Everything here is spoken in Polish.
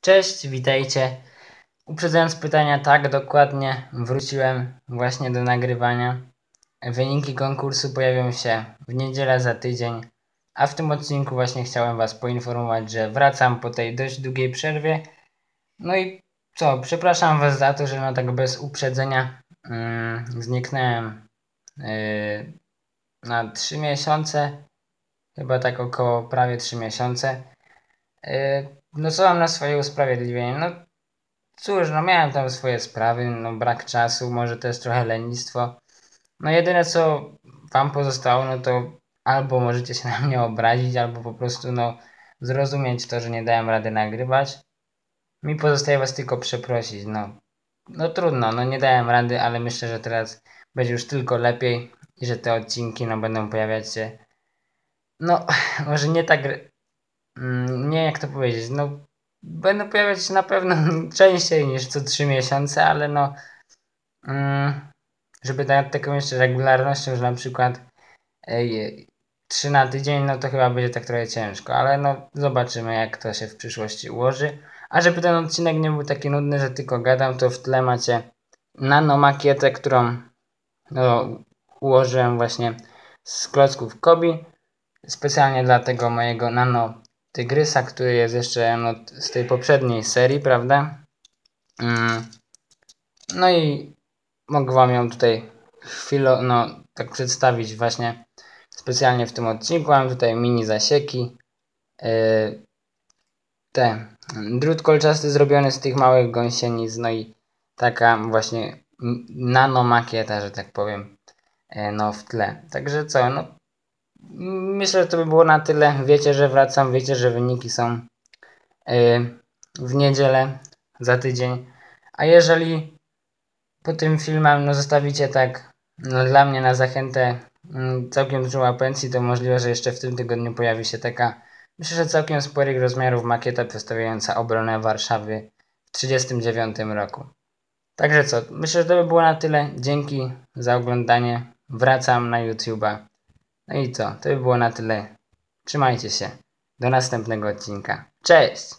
Cześć, witajcie. Uprzedzając pytania, tak, dokładnie wróciłem właśnie do nagrywania. Wyniki konkursu pojawią się w niedzielę za tydzień, a w tym odcinku właśnie chciałem Was poinformować, że wracam po tej dość długiej przerwie. No i co, przepraszam Was za to, że no tak bez uprzedzenia yy, yy, na 3 miesiące, chyba tak około prawie 3 miesiące. Yy, no co mam na swoje usprawiedliwienie? No cóż, no miałem tam swoje sprawy, no brak czasu, może też trochę lenistwo. No jedyne co wam pozostało, no to albo możecie się na mnie obrazić, albo po prostu no zrozumieć to, że nie dałem rady nagrywać. Mi pozostaje was tylko przeprosić, no. No trudno, no nie dałem rady, ale myślę, że teraz będzie już tylko lepiej i że te odcinki no będą pojawiać się no może nie tak Mm, nie jak to powiedzieć, no będą pojawiać się na pewno częściej niż co 3 miesiące, ale no mm, żeby dać taką jeszcze regularnością, że na przykład 3 na tydzień, no to chyba będzie tak trochę ciężko, ale no zobaczymy jak to się w przyszłości ułoży. A żeby ten odcinek nie był taki nudny, że tylko gadam, to w tle macie nanomakietę, którą no, ułożyłem właśnie z klocków Kobi specjalnie dla tego mojego nano Tygrysa, który jest jeszcze no, z tej poprzedniej serii, prawda? Mm. No i mogę Wam ją tutaj chwilę, no tak przedstawić właśnie specjalnie w tym odcinku. Mam tutaj mini zasieki. Yy, te drut kolczasty zrobiony z tych małych gąsienic, no i taka właśnie nano makieta, że tak powiem, yy, no w tle. Także co, no Myślę, że to by było na tyle. Wiecie, że wracam, wiecie, że wyniki są y, w niedzielę za tydzień. A jeżeli po tym filmem no, zostawicie tak no, dla mnie na zachętę mm, całkiem dużą apencję, to możliwe, że jeszcze w tym tygodniu pojawi się taka, myślę, że całkiem sporych rozmiarów makieta przedstawiająca obronę Warszawy w 1939 roku. Także co, myślę, że to by było na tyle. Dzięki za oglądanie. Wracam na YouTube'a. No i co? To by było na tyle. Trzymajcie się. Do następnego odcinka. Cześć!